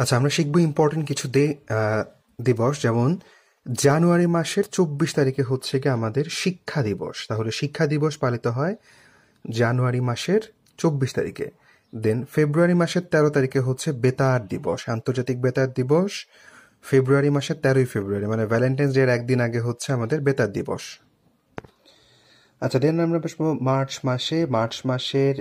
আচ্ছা আমরা শিখবো ইম্পর্টেন্ট কিছু দে দিবস যেমন জানুয়ারি মাসের চব্বিশ তারিখে হচ্ছে কি আমাদের শিক্ষা দিবস তাহলে শিক্ষা দিবস পালিত হয় জানুয়ারি মাসের চব্বিশ তারিখে দেন ফেব্রুয়ারি মাসের তেরো তারিখে হচ্ছে বেতার দিবস আন্তর্জাতিক বেতার দিবস ফেব্রুয়ারি মাসের তেরোই ফেব্রুয়ারি মানে ভ্যালেন্টাইন্স ডের একদিন আগে হচ্ছে আমাদের বেতার দিবস আচ্ছা দেন আমরা মার্চ মাসে মার্চ মাসের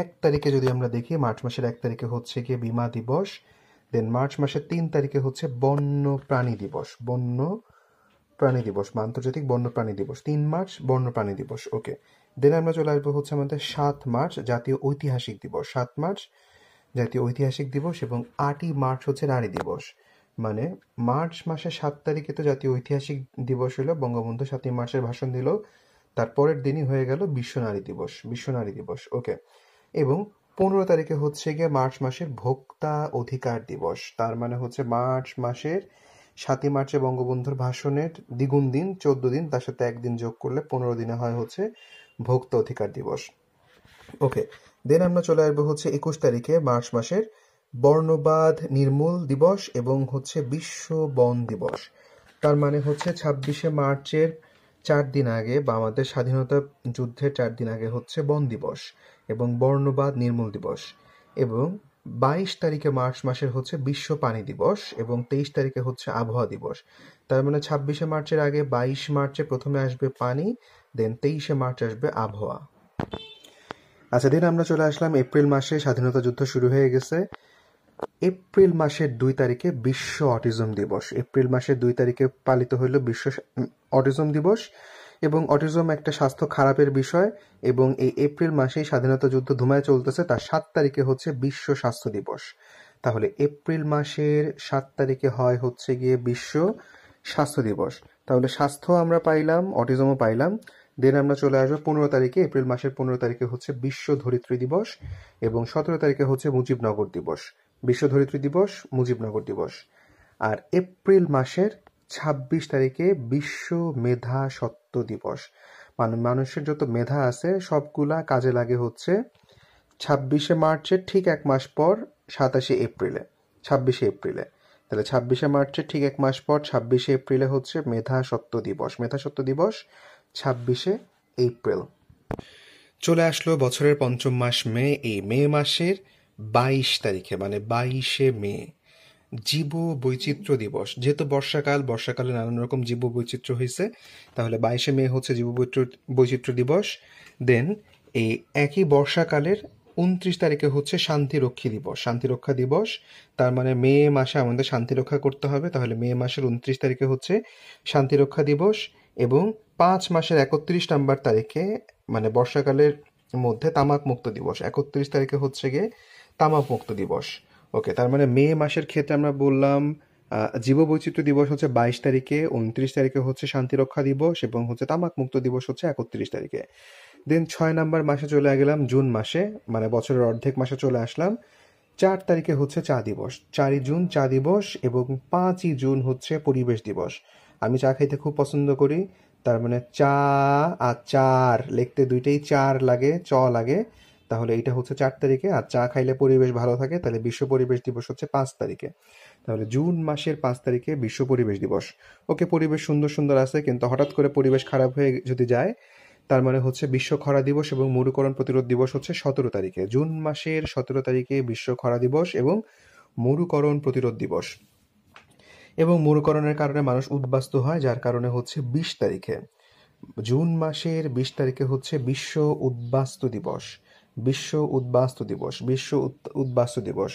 এক তারিখে যদি আমরা দেখি মার্চ মাসের এক তারিখে হচ্ছে গিয়ে বিমা দিবস দেন মার্চ মাসের তিন তারিখে হচ্ছে বন্য প্রাণী দিবস বন্য প্রাণী দিবস বা আন্তর্জাতিক বন্যপ্রাণী দিবস তিন মার্চ বন্যপ্রাণী দিবস ওকে দেন আমরা চলে আসবো হচ্ছে আমাদের সাত মার্চ জাতীয় ঐতিহাসিক দিবস সাত মার্চ জাতীয় ঐতিহাসিক দিবস এবং আটই মার্চ হচ্ছে নারী দিবস মানে মার্চ মাসের সাত তারিখে তো জাতীয় ঐতিহাসিক দিবস হলো বঙ্গবন্ধু সাতই মার্চের ভাষণ দিল তারপরের দিনই হয়ে গেল বিশ্ব নারী দিবস বিশ্ব নারী দিবস ওকে এবং পনেরো তারিখে হচ্ছে গিয়ে মার্চ মাসের ভোক্তা অধিকার দিবস তার মানে হচ্ছে মার্চ মাসের সাতই মার্চে বঙ্গবন্ধুর ভাষণের দ্বিগুণ দিন চোদ্দ দিন তার সাথে একদিন যোগ করলে পনেরো দিনে হয় হচ্ছে ভোক্তা অধিকার দিবস ওকে দেন আমরা চলে আসবো হচ্ছে একুশ তারিখে মার্চ মাসের বর্ণবাদ নির্মূল দিবস এবং হচ্ছে বিশ্ব বন দিবস তার মানে হচ্ছে ছাব্বিশে মার্চের চার দিন আগে বা আমাদের স্বাধীনতা যুদ্ধের চার দিন আগে হচ্ছে বন দিবস এবং বর্ণবাদ নির্মূল দিবস এবং বাইশ তারিখে মার্চ মাসের হচ্ছে বিশ্ব পানি দিবস এবং তেইশ তারিখে হচ্ছে আবহাওয়া দিবস তার মানে ছাব্বিশে মার্চের আগে বাইশ মার্চে প্রথমে আসবে পানি দেন তেইশে মার্চ আসবে আবহাওয়া আচ্ছা দিন আমরা চলে আসলাম এপ্রিল মাসে স্বাধীনতা যুদ্ধ শুরু হয়ে গেছে এপ্রিল মাসের দুই তারিখে বিশ্ব অটিজম দিবস এপ্রিল মাসের দুই তারিখে পালিত হইল বিশ্ব অটিজম দিবস এবং অটিজম একটা স্বাস্থ্য খারাপের বিষয় এবং এই এপ্রিল মাসেই স্বাধীনতা যুদ্ধ ধুমায় চলতেছে তার সাত তারিখে হচ্ছে বিশ্ব স্বাস্থ্য দিবস তাহলে এপ্রিল মাসের সাত তারিখে হয় হচ্ছে গিয়ে বিশ্ব স্বাস্থ্য দিবস তাহলে স্বাস্থ্য আমরা পাইলাম অটিজমও পাইলাম দেন আমরা চলে আসবো পনেরো তারিখে এপ্রিল মাসের পনেরো তারিখে হচ্ছে বিশ্ব ধরিত্রী দিবস এবং সতেরো তারিখে হচ্ছে মুজিবনগর দিবস বিশ্ব ধরিত্রী দিবস মুজিবনগর দিবস আর এপ্রিল মাসের ২৬ তারিখে বিশ্ব মেধা সত্ত্ব দিবস মানে মানুষের যত মেধা আছে সবগুলা কাজে লাগে হচ্ছে ছাব্বিশে মার্চের ঠিক এক মাস পর সাতাশে এপ্রিলে ছাব্বিশে এপ্রিলে তাহলে ছাব্বিশে মার্চের ঠিক এক মাস পর ছাব্বিশে এপ্রিলে হচ্ছে মেধা সত্ত্ব দিবস মেধা সত্ত্ব দিবস ছাব্বিশে এপ্রিল চলে আসলো বছরের পঞ্চম মাস মে এই মে মাসের বাইশ তারিখে মানে বাইশে মে জীব বৈচিত্র্য দিবস যেহেতু বর্ষাকাল বর্ষাকালে নানান রকম জীব বৈচিত্র্য হয়েছে তাহলে বাইশে মে হচ্ছে জীব বৈচিত্র্য দিবস দেন এই একই বর্ষাকালের উনত্রিশ তারিখে হচ্ছে শান্তিরক্ষী দিবস শান্তিরক্ষা দিবস তার মানে মে মাসে আমাদের শান্তিরক্ষা করতে হবে তাহলে মে মাসের উনত্রিশ তারিখে হচ্ছে শান্তিরক্ষা দিবস এবং পাঁচ মাসের একত্রিশ নাম্বার তারিখে মানে বর্ষাকালের মধ্যে তামাক মুক্ত দিবস একত্রিশ তারিখে হচ্ছে গিয়ে তামাক মুক্ত দিবস ওকে তার মানে মে মাসের ক্ষেত্রে আমরা বললাম বৈচিত্র্য দিবস হচ্ছে বাইশ তারিখে উনত্রিশ তারিখে হচ্ছে শান্তিরক্ষা দিবস এবং হচ্ছে তামাক মুক্ত দিবস হচ্ছে একত্রিশ তারিখে দেন ছয় নাম্বার মাসে চলে গেলাম জুন মাসে মানে বছরের অর্ধেক মাসে চলে আসলাম চার তারিখে হচ্ছে চা দিবস চারই জুন চা দিবস এবং পাঁচই জুন হচ্ছে পরিবেশ দিবস আমি চা খাইতে খুব পছন্দ করি তার মানে চা আর চার লিখতে দুইটাই চার লাগে চ লাগে তাহলে এটা হচ্ছে চার তারিখে আর চা খাইলে পরিবেশ ভালো থাকে তাহলে বিশ্ব পরিবেশ দিবস হচ্ছে পাঁচ তারিখে তাহলে জুন মাসের পাঁচ তারিখে বিশ্ব পরিবেশ দিবস ওকে পরিবেশ সুন্দর সুন্দর আছে কিন্তু হঠাৎ করে পরিবেশ খারাপ হয়ে যদি যায় তার মানে হচ্ছে বিশ্ব খরা দিবস এবং মরুকরণ প্রতিরোধ দিবস হচ্ছে সতেরো তারিখে জুন মাসের সতেরো তারিখে বিশ্ব খরা দিবস এবং মরুকরণ প্রতিরোধ দিবস এবং মরুকরণের কারণে মানুষ উদ্বাস্ত হয় যার কারণে হচ্ছে বিশ তারিখে জুন মাসের বিশ তারিখে হচ্ছে বিশ্ব উদ্বাস্তু দিবস বিশ্ব উদ্বাস্তু দিবস বিশ্ব উদ্বাস্তু দিবস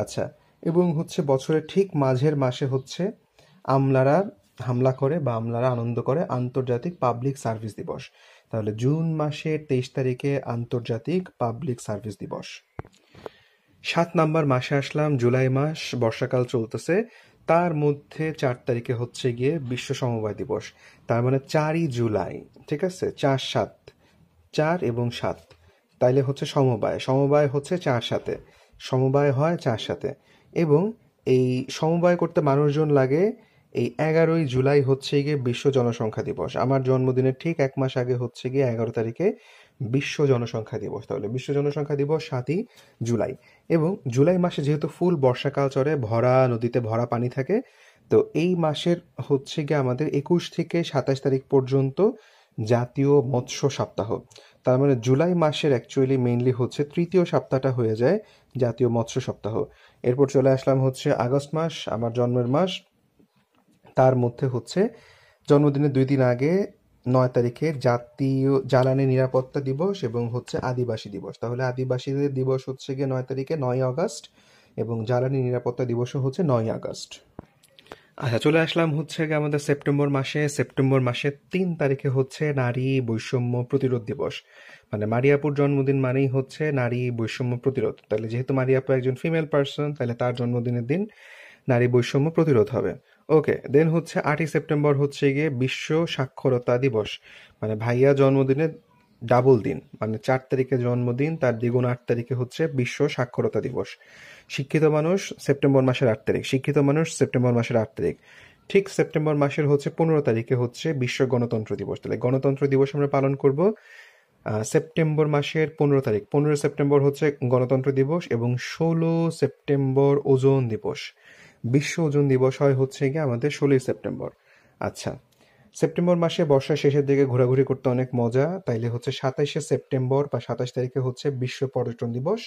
আচ্ছা এবং হচ্ছে বছরের ঠিক মাঝের মাসে হচ্ছে আমলারা হামলা করে বা আমলারা আনন্দ করে আন্তর্জাতিক পাবলিক সার্ভিস দিবস তাহলে জুন মাসের তেইশ তারিখে আন্তর্জাতিক পাবলিক সার্ভিস দিবস সাত নাম্বার মাসে আসলাম জুলাই মাস বর্ষাকাল চলতেছে তার মধ্যে চার তারিখে হচ্ছে গিয়ে বিশ্ব সমবায় দিবস তার মানে চারই জুলাই ঠিক আছে চার সাত চার এবং সাত তাইলে হচ্ছে সমবায় সমবায় হচ্ছে চার সাথে সমবায় হয় চার সাথে এবং এই সমবায় করতে মানুষজন লাগে এই এগারোই জুলাই হচ্ছে গিয়ে বিশ্ব জনসংখ্যা দিবস আমার জন্মদিনের ঠিক এক মাস আগে হচ্ছে গিয়ে এগারো তারিখে বিশ্ব জনসংখ্যা দিবস তাহলে বিশ্ব জনসংখ্যা দিবস সাতই জুলাই এবং জুলাই মাসে যেহেতু ফুল বর্ষাকাল চড়ে ভরা নদীতে ভরা পানি থাকে তো এই মাসের হচ্ছে গিয়ে আমাদের একুশ থেকে সাতাশ তারিখ পর্যন্ত জাতীয় মৎস্য সপ্তাহ তার মানে জুলাই মাসের অ্যাকচুয়ালি মেইনলি হচ্ছে তৃতীয় সপ্তাহটা হয়ে যায় জাতীয় মৎস্য সপ্তাহ এরপর চলে আসলাম হচ্ছে আগস্ট মাস আমার জন্মের মাস তার মধ্যে হচ্ছে জন্মদিনের দুই দিন আগে নয় তারিখে জাতীয় জ্বালানি নিরাপত্তা দিবস এবং হচ্ছে আদিবাসী দিবস তাহলে আদিবাসীদের দিবস হচ্ছে গিয়ে নয় তারিখে নয় আগস্ট এবং জ্বালানি নিরাপত্তা দিবসও হচ্ছে নয় আগস্ট আচ্ছা চলে আসলাম হচ্ছে গিয়ে আমাদের সেপ্টেম্বর মাসে সেপ্টেম্বর মাসের তিন তারিখে হচ্ছে নারী বৈষম্য প্রতিরোধ দিবস মানে মারিয়াপুর জন্মদিন মানেই হচ্ছে নারী বৈষম্য প্রতিরোধ তাহলে যেহেতু মারিয়াপু একজন ফিমেল পার্সন তাহলে তার জন্মদিনের দিন নারী বৈষম্য প্রতিরোধ হবে ওকে দেন হচ্ছে আটই সেপ্টেম্বর হচ্ছে গিয়ে বিশ্ব সাক্ষরতা দিবস মানে ভাইয়া জন্মদিনে ডাবল দিন মানে চার তারিখে জন্মদিন তার দ্বিগুণ আট তারিখে হচ্ছে বিশ্ব সাক্ষরতা দিবস শিক্ষিত মানুষ সেপ্টেম্বর মাসের আট তারিখ শিক্ষিত মানুষ সেপ্টেম্বর মাসের আট তারিখ ঠিক সেপ্টেম্বর মাসের হচ্ছে পনেরো তারিখে হচ্ছে বিশ্ব গণতন্ত্র দিবস তাহলে গণতন্ত্র দিবস আমরা পালন করব সেপ্টেম্বর মাসের পনেরো তারিখ পনেরো সেপ্টেম্বর হচ্ছে গণতন্ত্র দিবস এবং ষোলো সেপ্টেম্বর ওজন দিবস বিশ্ব ওজন দিবস হয় হচ্ছে গিয়ে আমাদের ষোলোই সেপ্টেম্বর আচ্ছা সেপ্টেম্বর মাসে বর্ষা শেষের দিকে ঘোরাঘুরি করতে অনেক মজা তাইলে হচ্ছে সাতাইশে সেপ্টেম্বর বা সাতাশ তারিখে হচ্ছে বিশ্ব পর্যটন দিবস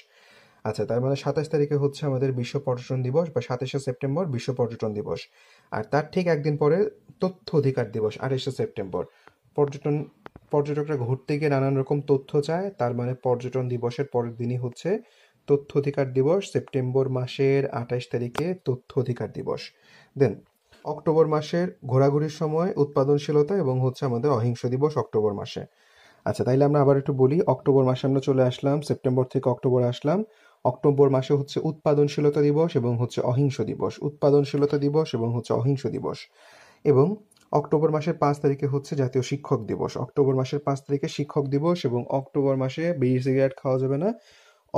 আচ্ছা তার মানে সাতাশ তারিখে হচ্ছে আমাদের বিশ্ব পর্যটন দিবস বা সাতাশে সেপ্টেম্বর বিশ্ব পর্যটন দিবস আর তার ঠিক একদিন পরে তথ্য অধিকার দিবস আড়াইশে সেপ্টেম্বর পর্যটন পর্যটকরা ঘুরতে গিয়ে নানান রকম তথ্য চায় তার মানে পর্যটন দিবসের পরের দিনই হচ্ছে তথ্য অধিকার দিবস সেপ্টেম্বর মাসের আঠাশ তারিখে তথ্য অধিকার দিবস দেন অক্টোবর মাসের ঘোরাঘুরির সময় উৎপাদনশীলতা এবং হচ্ছে আমাদের অহিংস দিবস অক্টোবর মাসে আচ্ছা তাইলে আমরা আবার একটু বলি অক্টোবর মাসে আমরা চলে আসলাম সেপ্টেম্বর থেকে অক্টোবর আসলাম অক্টোবর মাসে হচ্ছে উৎপাদনশীলতা দিবস এবং হচ্ছে অহিংস দিবস উৎপাদনশীলতা দিবস এবং হচ্ছে অহিংস দিবস এবং অক্টোবর মাসের পাঁচ তারিখে হচ্ছে জাতীয় শিক্ষক দিবস অক্টোবর মাসের পাঁচ তারিখে শিক্ষক দিবস এবং অক্টোবর মাসে বিড়ি সিগারেট খাওয়া যাবে না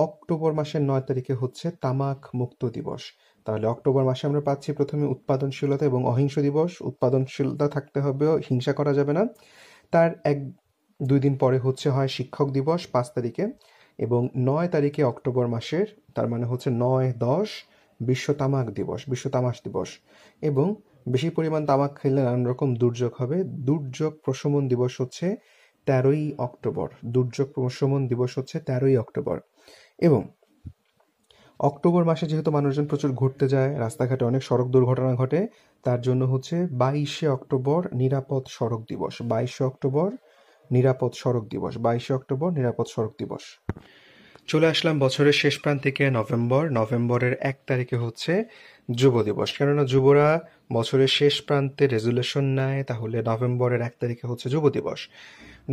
অক্টোবর মাসের নয় তারিখে হচ্ছে তামাক মুক্ত দিবস তাহলে অক্টোবর মাসে আমরা পাচ্ছি প্রথমে উৎপাদনশীলতা এবং অহিংস দিবস উৎপাদনশীলতা থাকতে হবে হিংসা করা যাবে না তার এক দুই দিন পরে হচ্ছে হয় শিক্ষক দিবস পাঁচ তারিখে এবং নয় তারিখে অক্টোবর মাসের তার মানে হচ্ছে নয় দশ বিশ্ব তামাক দিবস বিশ্ব তামাস দিবস এবং বেশি পরিমাণ তামাক খেলে নানান রকম দুর্যোগ হবে দুর্যোগ প্রশমন দিবস হচ্ছে তেরোই অক্টোবর দুর্যোগ প্রশমন দিবস হচ্ছে তেরোই অক্টোবর এবং অক্টোবর মাসে যেহেতু মানুষজন প্রচুর ঘুরতে যায় রাস্তাঘাটে অনেক সড়ক দুর্ঘটনা ঘটে তার জন্য হচ্ছে বাইশে অক্টোবর নিরাপদ সড়ক দিবস বাইশে অক্টোবর নিরাপদ সড়ক দিবস বাইশে অক্টোবর নিরাপদ সড়ক দিবস চলে আসলাম বছরের শেষ প্রান্ত থেকে নভেম্বর নভেম্বরের এক তারিখে হচ্ছে যুব দিবস কেননা যুবরা বছরের শেষ প্রান্তে রেজুলেশন নেয় তাহলে নভেম্বরের এক তারিখে হচ্ছে যুব দিবস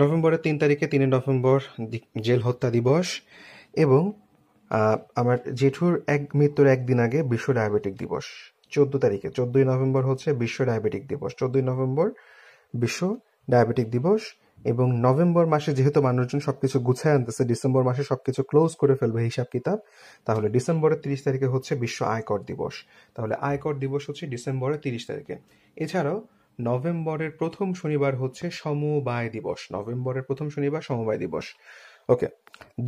নভেম্বরের তিন তারিখে তিনে নভেম্বর জেল হত্যা দিবস এবং আমার জেঠুর এক মৃত্যুর একদিন আগে বিশ্ব ডায়াবেটিক দিবস চোদ্দ তারিখে চোদ্দই নভেম্বর হচ্ছে বিশ্ব ডায়াবেটিক দিবস চোদ্দই নভেম্বর বিশ্ব ডায়াবেটিক দিবস এবং নভেম্বর মাসে যেহেতু মানুষজন সবকিছু গুছায় আনতেছে ডিসেম্বর মাসে সবকিছু ক্লোজ করে ফেলবে হিসাব কিতাব তাহলে ডিসেম্বরের তিরিশ তারিখে হচ্ছে বিশ্ব আয়কর দিবস তাহলে আয়কর দিবস হচ্ছে ডিসেম্বরের তিরিশ তারিখে এছাড়াও নভেম্বরের প্রথম শনিবার হচ্ছে সমবায় দিবস নভেম্বরের প্রথম শনিবার সমবায় দিবস ওকে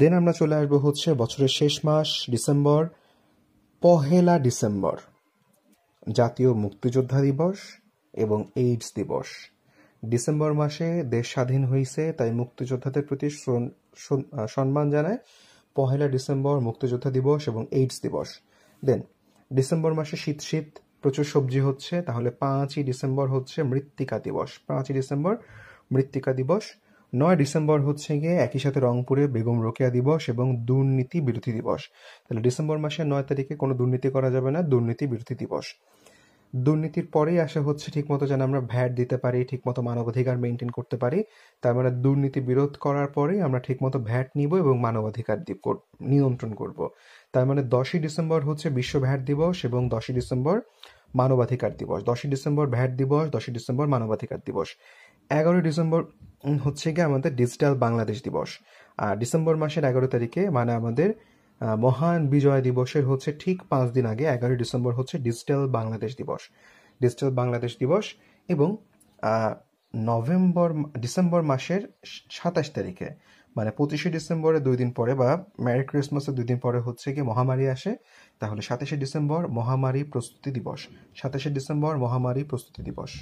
দেন আমরা চলে আসবো হচ্ছে বছরের শেষ মাস ডিসেম্বর পহেলা ডিসেম্বর জাতীয় মুক্তিযোদ্ধা দিবস এবং এইডস দিবস ডিসেম্বর মাসে দেশ স্বাধীন হয়েছে তাই মুক্তিযোদ্ধাদের প্রতি সম্মান জানায় পহেলা ডিসেম্বর মুক্তিযোদ্ধা দিবস এবং এইডস দিবস দেন ডিসেম্বর মাসে শীত শীত প্রচুর সবজি হচ্ছে তাহলে পাঁচই ডিসেম্বর হচ্ছে মৃত্তিকা দিবস পাঁচই ডিসেম্বর মৃত্তিকা দিবস নয় ডিসেম্বর হচ্ছে গিয়ে একই সাথে রংপুরে বেগম রোকেয়া দিবস এবং দুর্নীতি বিরোধী দিবস তাহলে ডিসেম্বর মাসের নয় তারিখে কোনো দুর্নীতি করা যাবে না দুর্নীতি বিরোধী দিবস দুর্নীতির পরেই আসা হচ্ছে ঠিকমতো যেন আমরা ভ্যাট দিতে পারি ঠিকমতো মানবাধিকার মেনটেন করতে পারি তার মানে দুর্নীতি বিরোধ করার পরেই আমরা ঠিকমতো ভ্যাট নিব এবং মানবাধিকার নিয়ন্ত্রণ করব তার মানে দশই ডিসেম্বর হচ্ছে বিশ্ব ভ্যাট দিবস এবং দশই ডিসেম্বর মানবাধিকার দিবস দশই ডিসেম্বর ভ্যাট দিবস দশই ডিসেম্বর মানবাধিকার দিবস এগারোই ডিসেম্বর হচ্ছে গিয়ে আমাদের ডিজিটাল বাংলাদেশ দিবস আর ডিসেম্বর মাসের এগারো তারিখে মানে আমাদের মহান বিজয় দিবসের হচ্ছে ঠিক পাঁচ দিন আগে এগারোই ডিসেম্বর হচ্ছে ডিজিটাল বাংলাদেশ দিবস ডিজিটাল বাংলাদেশ দিবস এবং নভেম্বর ডিসেম্বর মাসের সাতাশ তারিখে মানে পঁচিশে ডিসেম্বরে দুই দিন পরে বা ম্যারি ক্রিসমাসের দুই দিন পরে হচ্ছে গিয়ে মহামারী আসে তাহলে সাতাশে ডিসেম্বর মহামারী প্রস্তুতি দিবস সাতাশে ডিসেম্বর মহামারী প্রস্তুতি দিবস